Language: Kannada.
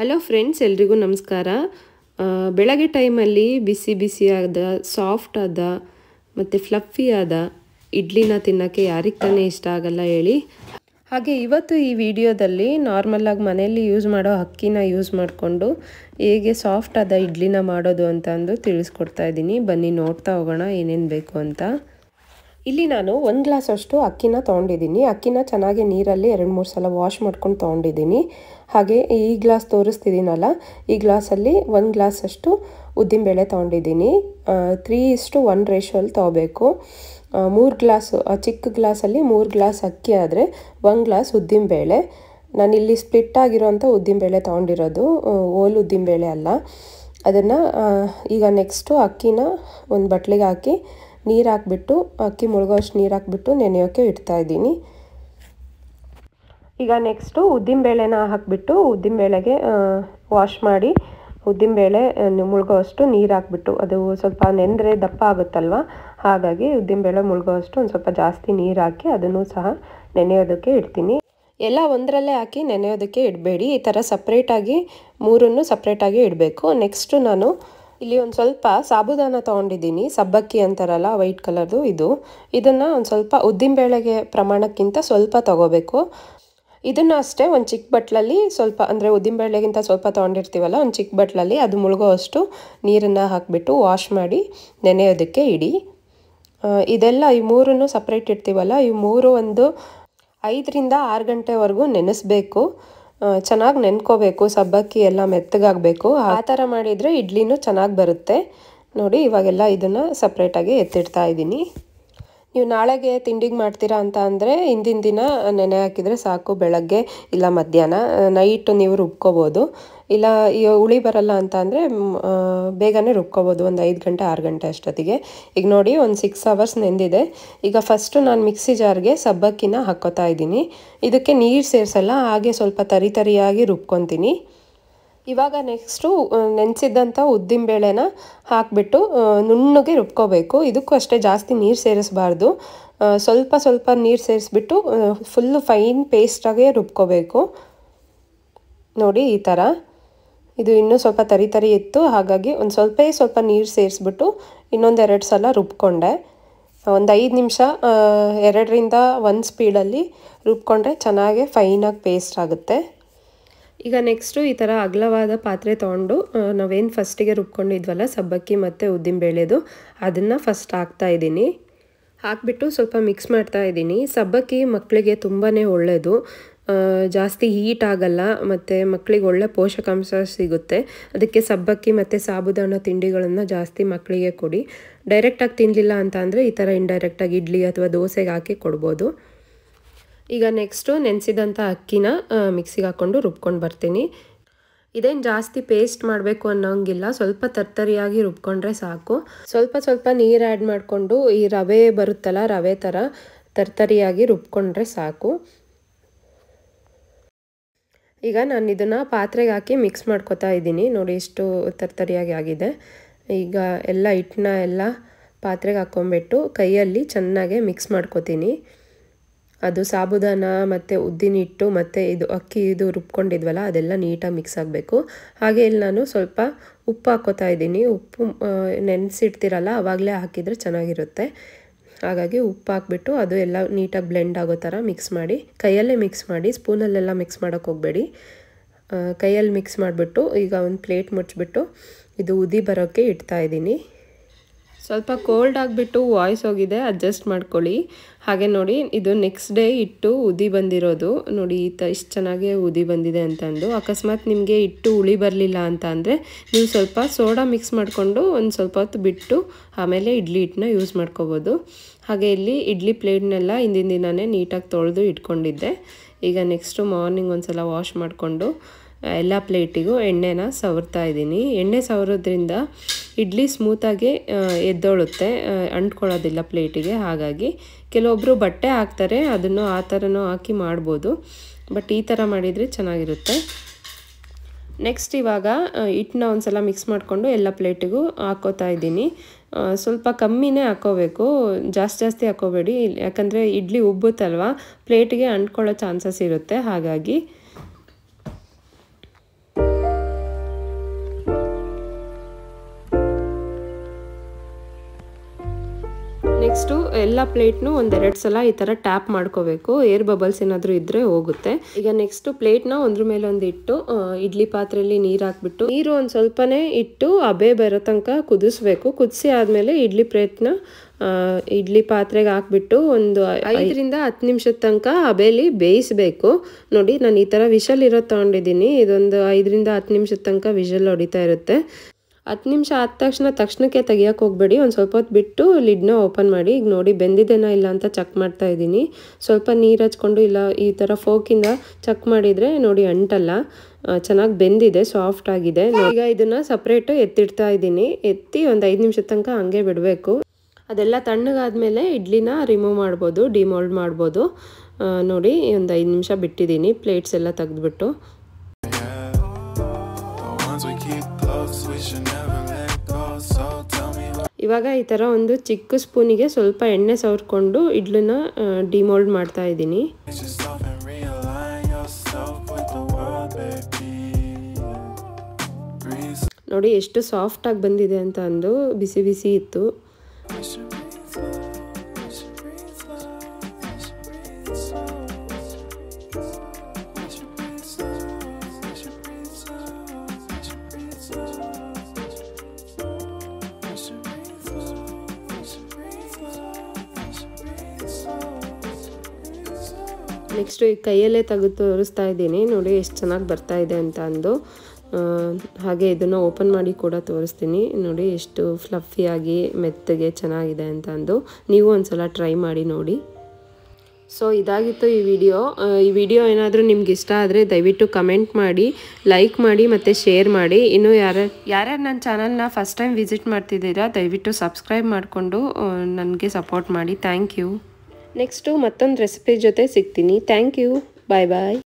ಹಲೋ ಫ್ರೆಂಡ್ಸ್ ಎಲ್ರಿಗೂ ನಮಸ್ಕಾರ ಬೆಳಗ್ಗೆ ಟೈಮಲ್ಲಿ ಬಿಸಿ ಬಿಸಿಯಾದ ಸಾಫ್ಟ್ ಆದ ಮತ್ತು ಫ್ಲಫಿ ಆದ ಇಡ್ಲಿನ ತಿನ್ನೋಕ್ಕೆ ಯಾರಿಗೆ ತಾನೇ ಇಷ್ಟ ಆಗಲ್ಲ ಹೇಳಿ ಹಾಗೆ ಇವತ್ತು ಈ ವಿಡಿಯೋದಲ್ಲಿ ನಾರ್ಮಲಾಗಿ ಮನೆಯಲ್ಲಿ ಯೂಸ್ ಮಾಡೋ ಅಕ್ಕಿನ ಯೂಸ್ ಮಾಡಿಕೊಂಡು ಹೇಗೆ ಸಾಫ್ಟ್ ಆದ ಇಡ್ಲಿನ ಮಾಡೋದು ಅಂತ ಅಂದು ತಿಳಿಸ್ಕೊಡ್ತಾ ಇದ್ದೀನಿ ಬನ್ನಿ ನೋಡ್ತಾ ಹೋಗೋಣ ಏನೇನು ಬೇಕು ಅಂತ ಇಲ್ಲಿ ನಾನು ಒಂದು ಗ್ಲಾಸ್ ಅಷ್ಟು ಅಕ್ಕಿನ ತೊಗೊಂಡಿದ್ದೀನಿ ಅಕ್ಕಿನ ಚೆನ್ನಾಗಿ ನೀರಲ್ಲಿ ಎರಡು ಮೂರು ಸಲ ವಾಶ್ ಮಾಡ್ಕೊಂಡು ತೊಗೊಂಡಿದ್ದೀನಿ ಹಾಗೆ ಈ ಗ್ಲಾಸ್ ತೋರಿಸ್ತಿದ್ದೀನಲ್ಲ ಈ ಗ್ಲಾಸಲ್ಲಿ ಒಂದು ಗ್ಲಾಸ್ ಅಷ್ಟು ಉದ್ದಿನಬೇಳೆ ತೊಗೊಂಡಿದ್ದೀನಿ ತ್ರೀ ಇಷ್ಟು ಒನ್ ರೇಷೋಲ್ಲಿ ತೊಗೋಬೇಕು ಮೂರು ಗ್ಲಾಸು ಚಿಕ್ಕ ಗ್ಲಾಸಲ್ಲಿ ಮೂರು ಗ್ಲಾಸ್ ಅಕ್ಕಿ ಆದರೆ ಒಂದು ಗ್ಲಾಸ್ ಉದ್ದಿನಬೇಳೆ ನಾನಿಲ್ಲಿ ಸ್ಪ್ಲಿಟ್ ಆಗಿರೋವಂಥ ಉದ್ದಿನಬೇಳೆ ತೊಗೊಂಡಿರೋದು ಓಲ್ ಉದ್ದಿನಬೇಳೆ ಅಲ್ಲ ಅದನ್ನು ಈಗ ನೆಕ್ಸ್ಟು ಅಕ್ಕಿನ ಒಂದು ಬಟ್ಲಿಗೆ ಹಾಕಿ ನೀರು ಹಾಕ್ಬಿಟ್ಟು ಅಕ್ಕಿ ಮುಳುಗೋಷ್ಟು ನೀರು ಹಾಕ್ಬಿಟ್ಟು ನೆನೆಯೋಕ್ಕೆ ಇದ್ದೀನಿ ಈಗ ನೆಕ್ಸ್ಟು ಉದ್ದಿನಬೇಳೆನ ಹಾಕಿಬಿಟ್ಟು ಉದ್ದಿನಬೇಳೆಗೆ ವಾಶ್ ಮಾಡಿ ಉದ್ದಿನಬೇಳೆ ಮುಳುಗೋವಷ್ಟು ನೀರು ಹಾಕ್ಬಿಟ್ಟು ಅದು ಸ್ವಲ್ಪ ನೆಂದರೆ ದಪ್ಪ ಆಗುತ್ತಲ್ವ ಹಾಗಾಗಿ ಉದ್ದಿನಬೇಳೆ ಮುಳುಗೋಷ್ಟು ಒಂದು ಸ್ವಲ್ಪ ಜಾಸ್ತಿ ನೀರು ಹಾಕಿ ಅದನ್ನು ಸಹ ನೆನೆಯೋದಕ್ಕೆ ಇಡ್ತೀನಿ ಎಲ್ಲ ಒಂದರಲ್ಲೇ ಹಾಕಿ ನೆನೆಯೋದಕ್ಕೆ ಇಡಬೇಡಿ ಈ ಥರ ಸಪ್ರೇಟಾಗಿ ಮೂರನ್ನು ಸಪ್ರೇಟಾಗಿ ಇಡಬೇಕು ನೆಕ್ಸ್ಟು ನಾನು ಇಲ್ಲಿ ಒಂದು ಸ್ವಲ್ಪ ಸಾಬುದಾನ ತಗೊಂಡಿದ್ದೀನಿ ಸಬ್ಬಕ್ಕಿ ಅಂತಾರಲ್ಲ ವೈಟ್ ಕಲರ್ದು ಇದು ಇದನ್ನು ಒಂದು ಸ್ವಲ್ಪ ಬೇಳೆಗೆ ಪ್ರಮಾಣಕ್ಕಿಂತ ಸ್ವಲ್ಪ ತಗೋಬೇಕು ಇದನ್ನು ಅಷ್ಟೇ ಒಂದು ಚಿಕ್ಕ ಬಟ್ಲಲ್ಲಿ ಸ್ವಲ್ಪ ಅಂದರೆ ಬೇಳೆಗಿಂತ ಸ್ವಲ್ಪ ತೊಗೊಂಡಿರ್ತೀವಲ್ಲ ಒಂದು ಚಿಕ್ಕ ಬಟ್ಲಲ್ಲಿ ಅದು ಮುಳುಗೋ ಅಷ್ಟು ನೀರನ್ನು ಹಾಕಿಬಿಟ್ಟು ವಾಶ್ ಮಾಡಿ ನೆನೆಯೋದಕ್ಕೆ ಇಡಿ ಇದೆಲ್ಲ ಈ ಮೂರನ್ನು ಸಪ್ರೇಟ್ ಇಡ್ತೀವಲ್ಲ ಈ ಮೂರು ಒಂದು ಐದರಿಂದ ಆರು ಗಂಟೆವರೆಗೂ ನೆನೆಸಬೇಕು ಚೆನ್ನಾಗಿ ನೆನ್ಕೋಬೇಕು ಸಬ್ಬಕ್ಕಿ ಎಲ್ಲ ಮೆತ್ತಗಾಗಬೇಕು ಆ ಥರ ಮಾಡಿದರೆ ಇಡ್ಲಿನೂ ಚೆನ್ನಾಗಿ ಬರುತ್ತೆ ನೋಡಿ ಇವಾಗೆಲ್ಲ ಇದನ್ನು ಸಪ್ರೇಟಾಗಿ ಎತ್ತಿಡ್ತಾ ಇದ್ದೀನಿ ನೀವು ನಾಳೆಗೆ ತಿಂಡಿಗೆ ಮಾಡ್ತೀರಾ ಅಂತ ಅಂದರೆ ಹಿಂದಿನ ದಿನ ನೆನೆ ಹಾಕಿದರೆ ಸಾಕು ಬೆಳಗ್ಗೆ ಇಲ್ಲ ಮಧ್ಯಾಹ್ನ ನೈಟ್ ನೀವು ರುಬ್ಕೋಬೋದು ಇಲ್ಲ ಉಳಿ ಬರಲ್ಲ ಅಂತ ಅಂದರೆ ಬೇಗನೆ ರುಬ್ಕೋಬೋದು ಒಂದು ಐದು ಗಂಟೆ ಆರು ಗಂಟೆ ಅಷ್ಟೊತ್ತಿಗೆ ಈಗ ನೋಡಿ ಒಂದು ಸಿಕ್ಸ್ ಅವರ್ಸ್ ನೆಂದಿದೆ ಈಗ ಫಸ್ಟು ನಾನು ಮಿಕ್ಸಿ ಜಾರ್ಗೆ ಸಬ್ಬಕ್ಕಿನ ಹಾಕೋತಾ ಇದ್ದೀನಿ ಇದಕ್ಕೆ ನೀರು ಸೇರಿಸಲ್ಲ ಹಾಗೆ ಸ್ವಲ್ಪ ತರಿ ತರಿಯಾಗಿ ರುಬ್ಕೊತೀನಿ ಇವಾಗ ನೆಕ್ಸ್ಟು ನೆನೆಸಿದ್ದಂಥ ಬೇಳೆನ ಹಾಕಿಬಿಟ್ಟು ನುಣ್ಣಗೆ ರುಬ್ಕೋಬೇಕು ಇದಕ್ಕೂ ಅಷ್ಟೇ ಜಾಸ್ತಿ ನೀರು ಸೇರಿಸಬಾರ್ದು ಸ್ವಲ್ಪ ಸ್ವಲ್ಪ ನೀರು ಸೇರಿಸ್ಬಿಟ್ಟು ಫುಲ್ಲು ಫೈನ್ ಪೇಸ್ಟಾಗೆ ರುಬ್ಕೋಬೇಕು ನೋಡಿ ಈ ಥರ ಇದು ಇನ್ನೂ ಸ್ವಲ್ಪ ತರಿ ತರಿ ಇತ್ತು ಹಾಗಾಗಿ ಒಂದು ಸ್ವಲ್ಪ ಸ್ವಲ್ಪ ನೀರು ಸೇರಿಸ್ಬಿಟ್ಟು ಇನ್ನೊಂದೆರಡು ಸಲ ರುಬ್ಕೊಂಡೆ ಒಂದು ಐದು ನಿಮಿಷ ಎರಡರಿಂದ ಒಂದು ಸ್ಪೀಡಲ್ಲಿ ರುಬ್ಕೊಂಡ್ರೆ ಚೆನ್ನಾಗೆ ಫೈನಾಗಿ ಪೇಸ್ಟ್ ಆಗುತ್ತೆ ಈಗ ನೆಕ್ಸ್ಟು ಈ ಥರ ಅಗಲವಾದ ಪಾತ್ರೆ ತೊಗೊಂಡು ನಾವೇನು ಫಸ್ಟಿಗೆ ರುಬ್ಕೊಂಡಿದ್ವಲ್ಲ ಸಬ್ಬಕ್ಕಿ ಮತ್ತು ಉದ್ದಿನ ಬೇಳೆದು ಅದನ್ನು ಫಸ್ಟ್ ಹಾಕ್ತಾ ಇದ್ದೀನಿ ಹಾಕ್ಬಿಟ್ಟು ಸ್ವಲ್ಪ ಮಿಕ್ಸ್ ಮಾಡ್ತಾ ಇದ್ದೀನಿ ಸಬ್ಬಕ್ಕಿ ಮಕ್ಕಳಿಗೆ ತುಂಬಾ ಒಳ್ಳೆಯದು ಜಾಸ್ತಿ ಹೀಟ್ ಆಗಲ್ಲ ಮತ್ತು ಮಕ್ಕಳಿಗೆ ಒಳ್ಳೆ ಪೋಷಕಾಂಶ ಸಿಗುತ್ತೆ ಅದಕ್ಕೆ ಸಬ್ಬಕ್ಕಿ ಮತ್ತು ಸಾಬುದಾನ ತಿಂಡಿಗಳನ್ನು ಜಾಸ್ತಿ ಮಕ್ಕಳಿಗೆ ಕೊಡಿ ಡೈರೆಕ್ಟಾಗಿ ತಿನ್ನಲಿಲ್ಲ ಅಂತ ಅಂದರೆ ಈ ಥರ ಇಂಡೈರೆಕ್ಟಾಗಿ ಇಡ್ಲಿ ಅಥವಾ ದೋಸೆಗೆ ಹಾಕಿ ಕೊಡ್ಬೋದು ಈಗ ನೆಕ್ಸ್ಟು ನೆನೆಸಿದಂಥ ಅಕ್ಕಿನ ಮಿಕ್ಸಿಗೆ ಹಾಕ್ಕೊಂಡು ರುಬ್ಕೊಂಡು ಬರ್ತೀನಿ ಇದೇನು ಜಾಸ್ತಿ ಪೇಸ್ಟ್ ಮಾಡಬೇಕು ಅನ್ನೋಂಗಿಲ್ಲ ಸ್ವಲ್ಪ ತರ್ತರಿಯಾಗಿ ರುಬ್ಕೊಂಡ್ರೆ ಸಾಕು ಸ್ವಲ್ಪ ಸ್ವಲ್ಪ ನೀರು ಆ್ಯಡ್ ಮಾಡಿಕೊಂಡು ಈ ರವೆ ಬರುತ್ತಲ್ಲ ರವೆ ಥರ ತರ್ತರಿಯಾಗಿ ರುಬ್ಕೊಂಡ್ರೆ ಸಾಕು ಈಗ ನಾನು ಇದನ್ನು ಪಾತ್ರೆಗೆ ಹಾಕಿ ಮಿಕ್ಸ್ ಮಾಡ್ಕೊತಾ ಇದ್ದೀನಿ ನೋಡಿ ಇಷ್ಟು ತರ್ತರಿಯಾಗಿ ಆಗಿದೆ ಈಗ ಎಲ್ಲ ಹಿಟ್ಟನ್ನ ಎಲ್ಲ ಪಾತ್ರೆಗೆ ಹಾಕ್ಕೊಂಬಿಟ್ಟು ಕೈಯಲ್ಲಿ ಚೆನ್ನಾಗೆ ಮಿಕ್ಸ್ ಮಾಡ್ಕೋತೀನಿ ಅದು ಸಾಬುದಾನ ಮತ್ತು ಉದ್ದಿನಿಟ್ಟು ಮತ್ತು ಇದು ಅಕ್ಕಿ ಇದು ರುಬ್ಕೊಂಡಿದ್ವಲ್ಲ ಅದೆಲ್ಲ ನೀಟಾಗಿ ಮಿಕ್ಸ್ ಆಗಬೇಕು ಹಾಗೆ ಇಲ್ಲಿ ನಾನು ಸ್ವಲ್ಪ ಉಪ್ಪು ಹಾಕೋತಾ ಇದ್ದೀನಿ ಉಪ್ಪು ನೆನೆಸಿಡ್ತಿರಲ್ಲ ಅವಾಗಲೇ ಹಾಕಿದರೆ ಚೆನ್ನಾಗಿರುತ್ತೆ ಹಾಗಾಗಿ ಉಪ್ಪು ಹಾಕ್ಬಿಟ್ಟು ಅದು ಎಲ್ಲ ನೀಟಾಗಿ ಬ್ಲೆಂಡ್ ಆಗೋ ಥರ ಮಿಕ್ಸ್ ಮಾಡಿ ಕೈಯಲ್ಲೇ ಮಿಕ್ಸ್ ಮಾಡಿ ಸ್ಪೂನಲ್ಲೆಲ್ಲ ಮಿಕ್ಸ್ ಮಾಡೋಕ್ಕೆ ಹೋಗಬೇಡಿ ಕೈಯಲ್ಲಿ ಮಿಕ್ಸ್ ಮಾಡಿಬಿಟ್ಟು ಈಗ ಒಂದು ಪ್ಲೇಟ್ ಮುಚ್ಚಿಬಿಟ್ಟು ಇದು ಉದಿ ಬರೋಕ್ಕೆ ಇಡ್ತಾ ಇದ್ದೀನಿ ಸ್ವಲ್ಪ ಕೋಲ್ಡ್ ಆಗಿಬಿಟ್ಟು ವಾಯ್ಸ್ ಹೋಗಿದೆ ಅಡ್ಜಸ್ಟ್ ಮಾಡ್ಕೊಳ್ಳಿ ಹಾಗೆ ನೋಡಿ ಇದು ನೆಕ್ಸ್ಟ್ ಡೇ ಇಟ್ಟು ಉದಿ ಬಂದಿರೋದು ನೋಡಿ ಈ ತ ಇಷ್ಟು ಚೆನ್ನಾಗಿ ಉದಿ ಬಂದಿದೆ ಅಂತಂದು ಅಕಸ್ಮಾತ್ ನಿಮಗೆ ಇಟ್ಟು ಉಳಿ ಬರಲಿಲ್ಲ ಅಂತ ಅಂದರೆ ನೀವು ಸ್ವಲ್ಪ ಸೋಡಾ ಮಿಕ್ಸ್ ಮಾಡಿಕೊಂಡು ಒಂದು ಸ್ವಲ್ಪ ಹೊತ್ತು ಬಿಟ್ಟು ಆಮೇಲೆ ಇಡ್ಲಿ ಹಿಟ್ಟನ್ನ ಯೂಸ್ ಮಾಡ್ಕೋಬೋದು ಹಾಗೆ ಇಲ್ಲಿ ಇಡ್ಲಿ ಪ್ಲೇಟ್ನೆಲ್ಲ ಹಿಂದಿನ ದಿನವೇ ನೀಟಾಗಿ ತೊಳೆದು ಇಟ್ಕೊಂಡಿದ್ದೆ ಈಗ ನೆಕ್ಸ್ಟು ಮಾರ್ನಿಂಗ್ ಒಂದು ಸಲ ವಾಶ್ ಮಾಡಿಕೊಂಡು ಎಲ್ಲ ಪ್ಲೇಟಿಗೂ ಎಣ್ಣೆನ ಸವರ್ತಾ ಇದ್ದೀನಿ ಎಣ್ಣೆ ಸವರೋದ್ರಿಂದ ಇಡ್ಲಿ ಸ್ಮೂತಾಗಿ ಎದ್ದೊಳುತ್ತೆ ಅಂಟ್ಕೊಳ್ಳೋದಿಲ್ಲ ಪ್ಲೇಟಿಗೆ ಹಾಗಾಗಿ ಕೆಲವೊಬ್ಬರು ಬಟ್ಟೆ ಹಾಕ್ತಾರೆ ಅದನ್ನು ಆ ಥರನೂ ಹಾಕಿ ಮಾಡ್ಬೋದು ಬಟ್ ಈ ಥರ ಮಾಡಿದರೆ ಚೆನ್ನಾಗಿರುತ್ತೆ ನೆಕ್ಸ್ಟ್ ಇವಾಗ ಹಿಟ್ಟನ್ನ ಒಂದು ಸಲ ಮಿಕ್ಸ್ ಮಾಡಿಕೊಂಡು ಎಲ್ಲ ಪ್ಲೇಟಿಗೂ ಹಾಕೋತಾ ಇದ್ದೀನಿ ಸ್ವಲ್ಪ ಕಮ್ಮಿನೇ ಹಾಕೋಬೇಕು ಜಾಸ್ತಿ ಜಾಸ್ತಿ ಹಾಕೋಬೇಡಿ ಯಾಕಂದರೆ ಇಡ್ಲಿ ಉಬ್ಬುತ್ತಲ್ವ ಪ್ಲೇಟಿಗೆ ಅಂಟ್ಕೊಳ್ಳೋ ಚಾನ್ಸಸ್ ಇರುತ್ತೆ ಹಾಗಾಗಿ ಫಸ್ಟು ಎಲ್ಲ ಪ್ಲೇಟ್ನು ಒಂದೆರಡು ಸಲ ಈ ಥರ ಟ್ಯಾಪ್ ಮಾಡ್ಕೋಬೇಕು ಏರ್ ಬಬಲ್ಸ್ ಏನಾದರೂ ಇದ್ದರೆ ಹೋಗುತ್ತೆ ಈಗ ನೆಕ್ಸ್ಟು ಪ್ಲೇಟ್ನ ಒಂದ್ರ ಮೇಲೆ ಒಂದು ಇಟ್ಟು ಇಡ್ಲಿ ಪಾತ್ರೆಯಲ್ಲಿ ನೀರು ಹಾಕ್ಬಿಟ್ಟು ನೀರು ಒಂದು ಸ್ವಲ್ಪನೇ ಇಟ್ಟು ಅಬೆ ಬರೋ ತನಕ ಕುದಿಸ್ಬೇಕು ಕುದಿಸಿ ಆದಮೇಲೆ ಇಡ್ಲಿ ಪ್ಲೇಟ್ನ ಇಡ್ಲಿ ಪಾತ್ರೆಗೆ ಹಾಕ್ಬಿಟ್ಟು ಒಂದು ಐದರಿಂದ ಹತ್ತು ನಿಮಿಷದ ತನಕ ಅಬೇಲಿ ಬೇಯಿಸಬೇಕು ನೋಡಿ ನಾನು ಈ ಥರ ವಿಷಲ್ ಇರೋ ತೊಗೊಂಡಿದ್ದೀನಿ ಇದೊಂದು ಐದರಿಂದ ಹತ್ತು ನಿಮಿಷದ ತನಕ ವಿಷಲ್ ಹೊಡಿತಾ ಇರುತ್ತೆ ಹತ್ತು ನಿಮಿಷ ಆದ ತಕ್ಷಣ ತಕ್ಷಣಕ್ಕೆ ತೆಗಿಯೋಕೆ ಹೋಗ್ಬೇಡಿ ಒಂದು ಸ್ವಲ್ಪ ಹೊತ್ತು ಬಿಟ್ಟು ಲಿಡ್ನ ಓಪನ್ ಮಾಡಿ ಈಗ ನೋಡಿ ಬೆಂದಿದ್ದೇನೋ ಇಲ್ಲ ಅಂತ ಚೆಕ್ ಮಾಡ್ತಾ ಇದ್ದೀನಿ ಸ್ವಲ್ಪ ನೀರು ಹಚ್ಕೊಂಡು ಇಲ್ಲ ಈ ಥರ ಫೋಕಿಂದ ಚೆಕ್ ಮಾಡಿದರೆ ನೋಡಿ ಅಂಟಲ್ಲ ಚೆನ್ನಾಗಿ ಬೆಂದಿದೆ ಸಾಫ್ಟ್ ಆಗಿದೆ ಈಗ ಇದನ್ನು ಸಪ್ರೇಟು ಎತ್ತಿಡ್ತಾ ಇದ್ದೀನಿ ಎತ್ತಿ ಒಂದು ಐದು ನಿಮಿಷದ ತನಕ ಹಂಗೆ ಬಿಡಬೇಕು ಅದೆಲ್ಲ ತಣ್ಣಗಾದಮೇಲೆ ಇಡ್ಲಿನ ರಿಮೂವ್ ಮಾಡ್ಬೋದು ಡಿಮೋಲ್ಡ್ ಮಾಡ್ಬೋದು ನೋಡಿ ಒಂದು ಐದು ನಿಮಿಷ ಬಿಟ್ಟಿದ್ದೀನಿ ಪ್ಲೇಟ್ಸ್ ಎಲ್ಲ ತೆಗೆದ್ಬಿಟ್ಟು ಇವಾಗ ಈ ಥರ ಒಂದು ಚಿಕ್ಕ ಸ್ಪೂನಿಗೆ ಸ್ವಲ್ಪ ಎಣ್ಣೆ ಸವರ್ಕೊಂಡು ಇಡ್ಲನ್ನ ಡಿಮೋಲ್ಡ್ ಮಾಡ್ತಾ ಇದ್ದೀನಿ ನೋಡಿ ಎಷ್ಟು ಸಾಫ್ಟಾಗಿ ಬಂದಿದೆ ಅಂತ ಅಂದು ಬಿಸಿ ಬಿಸಿ ಇತ್ತು ನೆಕ್ಸ್ಟು ಈ ಕೈಯಲ್ಲೇ ತೆಗೆದು ತೋರಿಸ್ತಾ ಇದ್ದೀನಿ ನೋಡಿ ಎಷ್ಟು ಚೆನ್ನಾಗಿ ಬರ್ತಾ ಇದೆ ಅಂತ ಅಂದು ಹಾಗೆ ಇದನ್ನು ಓಪನ್ ಮಾಡಿ ಕೂಡ ತೋರಿಸ್ತೀನಿ ನೋಡಿ ಎಷ್ಟು ಫ್ಲಫಿಯಾಗಿ ಮೆತ್ತಗೆ ಚೆನ್ನಾಗಿದೆ ಅಂತ ಅಂದು ನೀವು ಒಂದ್ಸಲ ಟ್ರೈ ಮಾಡಿ ನೋಡಿ ಸೊ ಇದಾಗಿತ್ತು ಈ ವಿಡಿಯೋ ಈ ವಿಡಿಯೋ ಏನಾದರೂ ನಿಮ್ಗೆ ಇಷ್ಟ ಆದರೆ ದಯವಿಟ್ಟು ಕಮೆಂಟ್ ಮಾಡಿ ಲೈಕ್ ಮಾಡಿ ಮತ್ತು ಶೇರ್ ಮಾಡಿ ಇನ್ನೂ ಯಾರು ಯಾರ್ಯಾರು ನನ್ನ ಚಾನಲ್ನ ಫಸ್ಟ್ ಟೈಮ್ ವಿಸಿಟ್ ಮಾಡ್ತಿದ್ದೀರಾ ದಯವಿಟ್ಟು ಸಬ್ಸ್ಕ್ರೈಬ್ ಮಾಡಿಕೊಂಡು ನನಗೆ ಸಪೋರ್ಟ್ ಮಾಡಿ ಥ್ಯಾಂಕ್ ಯು ನೆಕ್ಸ್ಟು ಮತ್ತೊಂದು ರೆಸಿಪಿ ಜೊತೆ ಸಿಗ್ತೀನಿ ಥ್ಯಾಂಕ್ ಯು ಬಾಯ್ ಬಾಯ್